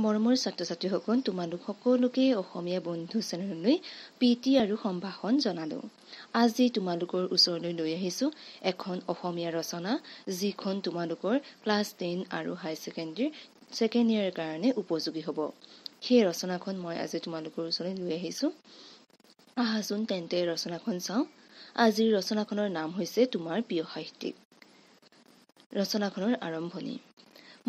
মৰমৰ ছাত্ৰ ছাত্ৰীসকল তোমালোক সকলোকে অসমীয়া বন্ধু চেনেললৈ প্ৰীতি আৰু সম্ভাষণ জনালো আজি তোমালোকৰ ওচৰলৈ লৈ আহিছো এখন অসমীয়া ৰচনা যিখন তোমালোকৰ ক্লাছ টেন আৰু হাই ছেকেণ্ডেৰীৰ ছেকেণ্ড ইয়াৰ কাৰণে উপযোগী হ'ব সেই ৰচনাখন মই আজি তোমালোকৰ ওচৰলৈ লৈ আহিছো আহাচোন তেন্তে ৰচনাখন চাওঁ আজিৰ ৰচনাখনৰ নাম হৈছে তোমাৰ প্ৰিয় সাহিত্যিক ৰচনাখনৰ আৰম্ভণি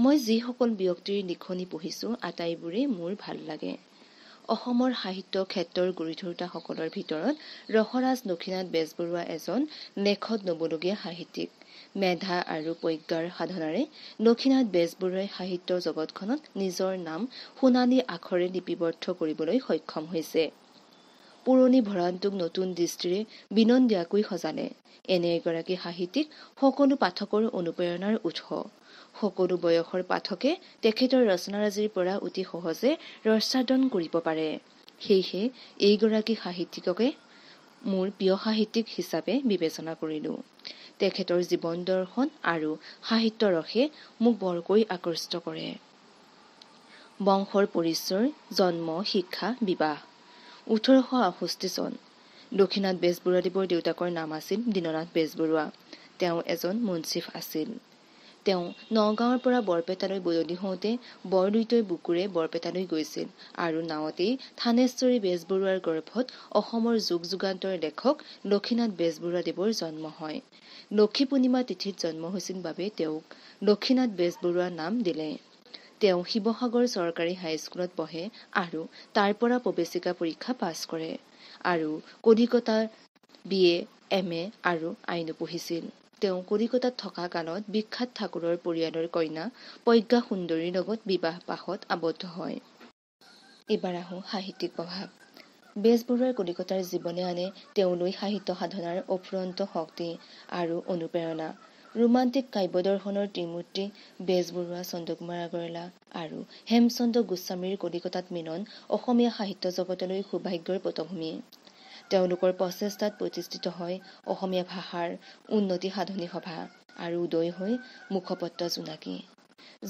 মই যিসকল ব্যক্তিৰ লিখনি পঢ়িছোঁ আটাইবোৰে মোৰ ভাল লাগে অসমৰ সাহিত্য ক্ষেত্ৰৰ গুৰি ধৰোতাসকলৰ ভিতৰত ৰসৰাজ দক্ষিণাথ বেজবৰুৱা এজন নেখত নবলগীয়া সাহিত্যিক মেধা আৰু প্ৰজ্ঞাৰ সাধনাৰে দক্ষিণাথ বেজবৰুৱাই সাহিত্য জগতখনত নিজৰ নাম সোণালী আখৰে লিপিবদ্ধ কৰিবলৈ সক্ষম হৈছে পুৰণি ভঁৰালটোক নতুন দৃষ্টিৰে বিনন্দীয়াকৈ সজালে এনে এগৰাকী সাহিত্যিক সকলো পাঠকৰ অনুপ্ৰেৰণাৰ উৎস সকলো বয়সৰ পাঠকে তেখেতৰ ৰচনাৰাজিৰ পৰা অতি সহজে ৰসাদন কৰিব পাৰে সেয়েহে এইগৰাকী সাহিত্যিককে মোৰ প্ৰিয় সাহিত্যিক হিচাপে বিবেচনা কৰিলো তেখেতৰ জীৱন দৰ্শন আৰু সাহিত্য ৰসে মোক বৰকৈ আকৰ্ষিত কৰে বংশৰ পৰিচয় জন্ম শিক্ষা বিবাহ ওঠৰশ আষষ্ঠি চন দক্ষিণনাথ বেজবৰুৱাদেৱৰ দেউতাকৰ নাম আছিল দীননাথ বেজবৰুৱা তেওঁ এজন মুনচিফ আছিল তেওঁ নগাঁৱৰ পৰা বৰপেটালৈ বদলি হওঁতে বৰদুইটৈ বুকুৰে বৰপেটালৈ গৈছিল আৰু নাৱতেই থানেশ্বৰী বেজবৰুৱাৰ গৰ্ভত অসমৰ যুগ যুগান্তৰ লেখক লক্ষীনাথ বেজবৰুৱাদেৱৰ জন্ম হয় লক্ষী পূৰ্ণিমা তিথিত জন্ম হৈছিল বাবে তেওঁক লক্ষীনাথ বেজবৰুৱাৰ নাম দিলে তেওঁ শিৱসাগৰ চৰকাৰী হাইস্কুলত পঢ়ে আৰু তাৰ পৰা প্ৰৱেশিকা পৰীক্ষা পাছ কৰে আৰু কলিকতাৰ বি এ এম এ আৰু আইনো পঢ়িছিল তেওঁ কলিকতাত থকা কালত বিখ্যাত ঠাকুৰৰ পৰিয়ালৰ কন্যা প্ৰজ্ঞা সুন্দৰীৰ লগত বিবাহ পাশত আবদ্ধ হয় এইবাৰ আহোঁ সাহিত্যিক প্ৰভাৱ বেজবৰুৱাৰ কলিকতাৰ জীৱনে আনে তেওঁলৈ সাহিত্য সাধনাৰ অফুৰন্ত শক্তি আৰু অনুপ্ৰেৰণা ৰোমান্তিক কাব্যদৰ্শনৰ ত্ৰিমূৰ্তি বেজবৰুৱা চন্দ্ৰকুমাৰ আগৰৱালা আৰু হেমচন্দ্ৰ গোস্বামীৰ কলিকতাত মিলন অসমীয়া সাহিত্য জগতলৈ সৌভাগ্যৰ পটভূমি তেওঁলোকৰ প্ৰচেষ্টাত প্ৰতিষ্ঠিত হয় অসমীয়া ভাষাৰ উন্নতি সাধনী সভা আৰু উদয় হৈ মুখপত্ৰ জোনাকী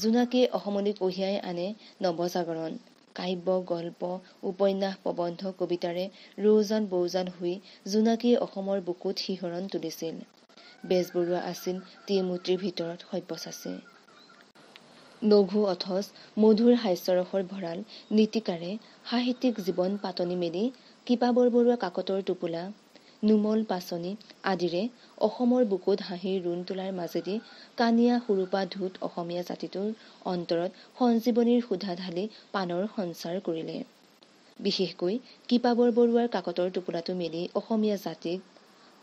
জোনাকীয়ে অসমলৈ কঢ়িয়াই আনে নৱজাগৰণ কাব্য গল্প উপন্যাস প্ৰবন্ধ কবিতাৰে ৰৌজান বৌজান হৈ জোনাকীয়ে অসমৰ বুকুত শিহৰণ তুলিছিল বেজবৰুৱা আছিল ত্ৰিমূৰ্তিৰ ভিতৰত সব্যসাচী লঘু অথচ মধুৰ হাস্যৰসৰ ভঁৰাল নীতিকাৰে সাহিত্যিক জীৱন পাতনি মেলি কিবা বৰবৰুৱা কাকতৰ টোপোলা নোমল পাচনি আদিৰে অসমৰ বুকুত হাঁহিৰ ৰোণ তোলাৰ মাজেদি কানিয়া সুৰুপা ধূত অসমীয়া জাতিটোৰ অন্তৰত সঞ্জীৱনীৰ সোধা ঢালি পাণৰ সঞ্চাৰ কৰিলে বিশেষকৈ কিপাবৰ বৰুৱাৰ কাকতৰ টোপোলাটো মেলি অসমীয়া জাতিক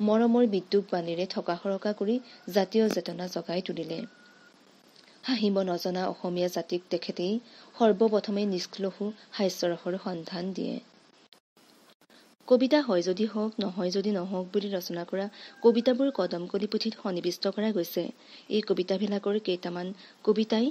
মৰমৰ বিদ্যুক বাণীৰে থকা সৰকা কৰি জাতীয় চেতনা জগাই তুলিলে হাঁহিব নজনা অসমীয়া জাতিক তেখেতেই সৰ্বপ্ৰথমে নিষ্কলসু হাস্যৰসৰ সন্ধান দিয়ে কবিতা হয় যদি হওক নহয় যদি নহওক বুলি ৰচনা কৰা কবিতাবোৰ কদমকলি পুথিত সন্নিৱিষ্ট কৰা গৈছে এই কবিতাবিলাকৰ কেইটামান কবিতাই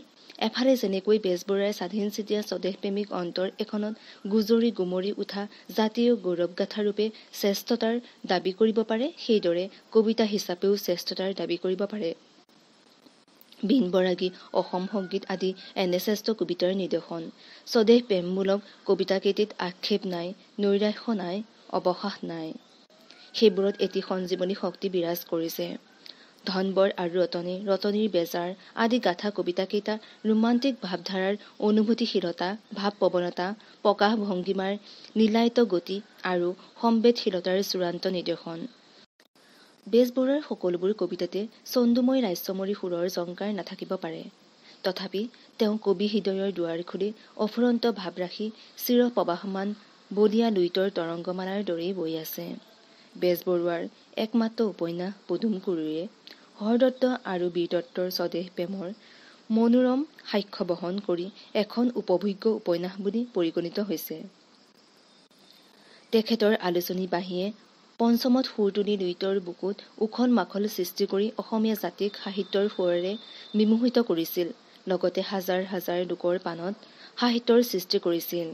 এফালে যেনেকৈ বেজবৰুৱাই স্বাধীন স্বদেশ প্ৰেমিক অন্তৰ এখনত গুজৰি গুমৰি উঠা জাতীয় গৌৰৱ গৌৰৱগাথাৰূপে শ্ৰেষ্ঠতাৰ দাবী কৰিব পাৰে সেইদৰে কবিতা হিচাপেও শ্ৰেষ্ঠতাৰ দাবী কৰিব পাৰে বীন বৰাগী অসম সংগীত আদি এনে শ্ৰেষ্ঠ কবিতাৰ নিদৰ্শন স্বদেশ প্ৰেমমূলক কবিতাকেইটিত আক্ষেপ নাই নৈৰাশ্য নাই অৱশেষ নাই সেইবোৰত এটি সঞ্জীৱনী শক্তি বিৰাজ কৰিছে ধনবৰ আৰু ৰতনী ৰতনীৰ বেজাৰ আদি গাথা কবিতাকেইটা ৰোমান্টিক ভাৱধাৰাৰ অনুভূতিশীলতা ভাৱ প্ৰৱণতা প্ৰকাশ ভংগীমাৰ নীলায়িত গতি আৰু সম্বেদশীলতাৰ চূড়ান্ত নিদৰ্শন বেজবৰুৱাৰ সকলোবোৰ কবিতাতে চন্দুময় ৰাজ্যমৰী সুৰৰ জংকাৰ নাথাকিব পাৰে তথাপি তেওঁ কবি হৃদয়ৰ দুৱাৰ খুলি অফুৰন্ত ভাৱ ৰাখি চিৰ প্ৰবাহমান বলিয়া দুইটৰ তৰংগমালাৰ দৰেই বৈ আছে বেজবৰুৱাৰ একমাত্ৰ উপন্যাস পদুম কুৰুৰে হৰদত্ত আৰু বীৰদত্তৰ স্বদেহ প্ৰেমৰ মনোৰম সাক্ষ্য বহন কৰি এখন উপভোগ্য উপন্যাস বুলি পৰিগণিত হৈছে তেখেতৰ আলোচনী বাহিয়ে পঞ্চমত সুৰ তুলি দুইটৰ বুকুত উখল মাখল সৃষ্টি কৰি অসমীয়া জাতিক সাহিত্যৰ সুৰেৰে বিমোহিত কৰিছিল লগতে হাজাৰ হাজাৰ লোকৰ পাণত সাহিত্যৰ সৃষ্টি কৰিছিল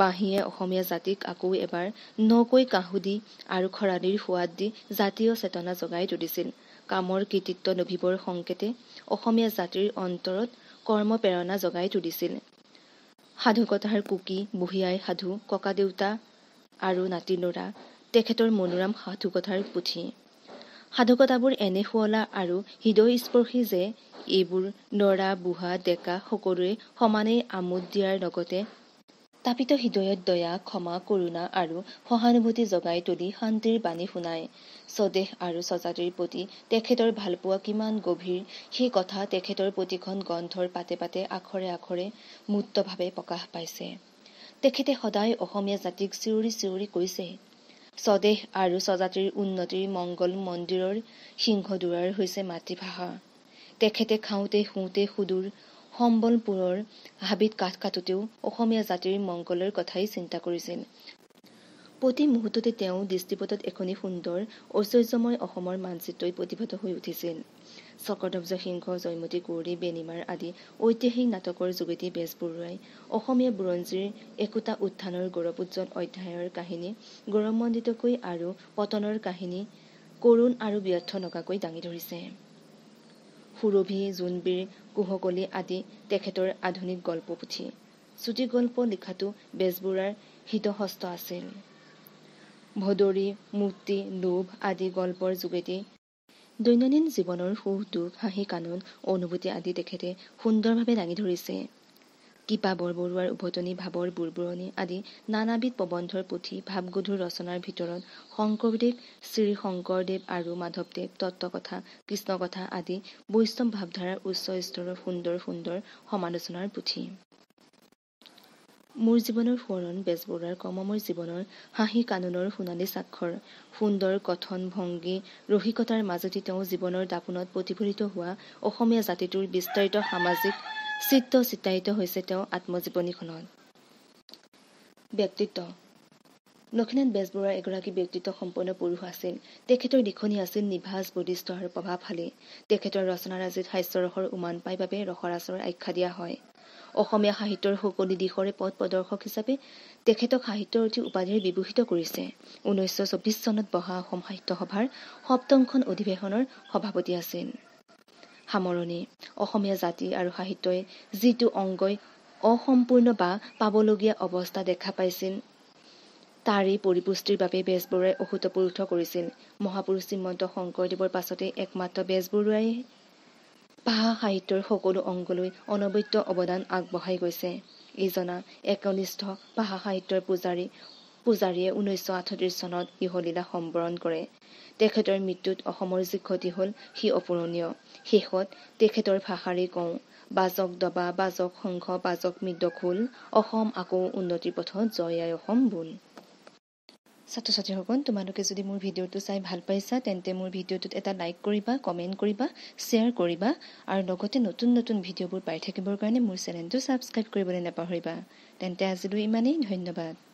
বাঁহীয়ে অসমীয়া জাতিক আকৌ এবাৰ নকৈ কাহু দি আৰু খৰালিৰ সোৱাদ দি জাতীয় চেতনা জগাই তুলিছিল কামৰ কৃতিত্ব নভিবৰ সংকেতে অসমীয়া জাতিৰ অন্তৰত কৰ্ম প্ৰেৰণা জগাই তুলিছিল সাধুকথাৰ কুকি বুঢ়ী আই সাধু ককাদেউতা আৰু নাতি ল'ৰা তেখেতৰ মনোৰম সাধুকথাৰ পুথি সাধুকথাবোৰ এনে শুৱলা আৰু হৃদয় স্পৰ্শী যে এইবোৰ নৰা বুঢ়া ডেকা সকলোৱে সমানেই আমোদ দিয়াৰ লগতে তাপিত হৃদয়ত দয়া ক্ষমা কৰুণা আৰু সহানুভূতি জগাই তুলি শান্তিৰ বাণী শুনায় স্বদেশ আৰু স্বজাতিৰ প্ৰতি তেখেতৰ ভালপোৱা কিমান গভীৰ সেই কথা তেখেতৰ প্ৰতিখন গ্ৰন্থৰ পাতে পাতে আখৰে আখৰে মুক্তভাৱে প্ৰকাশ পাইছে তেখেতে সদায় অসমীয়া জাতিক চিঞৰি চিঞৰি কৈছে স্বদেশ আৰু স্বজাতিৰ উন্নতিৰ মংগল মন্দিৰৰ সিংহদুৱাৰ হৈছে মাতৃভাষা তেখেতে খাওঁতে শুওঁতে সুদূৰ সম্বলপুৰৰ হাবিত কাঠ কাটোতেও অসমীয়া জাতিৰ মংগলৰ কথাই চিন্তা কৰিছিল প্ৰতি মুহূৰ্ততে তেওঁ দৃষ্টিপথত এখনি সুন্দৰ ঐশ্বৰ্যময় অসমৰ মানচিত্ৰই প্ৰতিভাত হৈ উঠিছিল চক্ৰধ্বজ সিংহ জয়মতী কুঁৱৰী বেনিমাৰ আদি ঐতিহাসিক নাটকৰ যোগেদি বেজবৰুৱাই অসমীয়া বুৰঞ্জীৰ একোটা উত্থানৰ গৌৰৱ উজ্জ্বল অধ্যায়ৰ কাহিনী গৌৰৱমণ্ডিতকৈ আৰু পতনৰ কাহিনী কৰুণ আৰু ব্যৰ্থ নকাকৈ দাঙি ধৰিছে সুৰভি জোনবীৰ কুহকলি আদি তেখেতৰ আধুনিক গল্প পুথি চুটি গল্প লিখাটো বেজবৰুৱাৰ হিতহস্ত আছিল ভদৰী মুক্তি লোভ আদি গল্পৰ যোগেদি দৈনন্দিন জীৱনৰ সুখ দুখ হাঁহি কানুন অনুভূতি আদি তেখেতে সুন্দৰভাৱে দাঙি ধৰিছে কিপা বৰবৰুৱাৰ উভতনি ভাৱৰ বুৰবুৰণি আদি নানাবিধ প্ৰবন্ধৰ পুথি ভাৱগধুৰ ৰচনাৰ ভিতৰত শংকৰদেৱ শ্ৰী শংকৰদেৱ আৰু মাধৱদেৱ তত্ত্বকথা কৃষ্ণকথা আদি বৈষ্ণৱ ভাৱধাৰাৰ উচ্চ স্তৰৰ সুন্দৰ সুন্দৰ সমালোচনাৰ পুথি মোৰ জীৱনৰ সোঁৱৰণ বেজবৰুৱাৰ কমময় জীৱনৰ হাঁহি কাননৰ সোণালী স্বাক্ষৰ সুন্দৰ কথন ভংগী ৰসিকতাৰ মাজেদি তেওঁ জীৱনৰ দাপোনত প্ৰতিফলিত হোৱা অসমীয়া জাতিটোৰ বিস্তাৰিত সামাজিক চিত্ৰ চিতায়িত হৈছে তেওঁ আত্মজীৱনীখনত ব্যক্তিত্ব লক্ষ্মীনাথ বেজবৰুৱাৰ এগৰাকী ব্যক্তিত্ব সম্পন্ন পুৰুষ আছিল তেখেতৰ লিখনি আছিল নিভাজ বুদ্ধিষ্ট আৰু প্ৰভাৱশালী তেখেতৰ ৰচনাৰাজিত হাস্যৰসৰ উমান পাই বাবে ৰসৰাচৰ আখ্যা দিয়া হয় অসমীয়া সাহিত্যৰ সকলো দিশৰে পথ প্ৰদৰ্শক হিচাপে তেখেতক সাহিত্যৰ অতি উপাধিৰে বিভূষিত কৰিছে ঊনৈছশ চৌব্বিছ চনত বহা অসম সাহিত্য সভাৰ সপ্তমখন অধিৱেশনৰ সভাপতি আছিল সামৰণি অসমীয়া জাতি আৰু সাহিত্যই যিটো অংগই অসম্পূৰ্ণ বা পাবলগীয়া অৱস্থা দেখা পাইছিল তাৰেই পৰিপুষ্টিৰ বাবে বেজবৰুৱাই অসুতপুৰুষ কৰিছিল মহাপুৰুষ শ্ৰীমন্ত শংকৰদেৱৰ পাছতে একমাত্ৰ বেজবৰুৱাই ভাষা সাহিত্যৰ সকলো অংগলৈ অনবদ্য অৱদান আগবঢ়াই গৈছে ইজনা একনিষ্ঠ ভাষা সাহিত্যৰ পূজাৰী পূজাৰীয়ে ঊনৈছশ আঠত্ৰিছ চনত ইহলীলা সম্বৰণ কৰে তেখেতৰ মৃত্যুত অসমৰ যি ক্ষতি হ'ল সি অপূৰণীয় শেষত তেখেতৰ ভাষাৰে কওঁ বাজক দবা বাজক সংঘ বাজক মৃদ্যখোল অসম আকৌ উন্নতিৰ পথত জয় আই অসম বোল ছাত্ৰ ছাত্ৰীসকল তোমালোকে যদি মোৰ ভিডিঅ'টো চাই ভাল পাইছা তেন্তে মোৰ ভিডিঅ'টোত এটা লাইক কৰিবা কমেণ্ট কৰিবা শ্বেয়াৰ কৰিবা আৰু লগতে নতুন নতুন ভিডিঅ'বোৰ পাই থাকিবৰ কাৰণে মোৰ চেনেলটো ছাবস্ক্ৰাইব কৰিবলৈ নাপাহৰিবা তেন্তে আজিলৈ ইমানেই ধন্যবাদ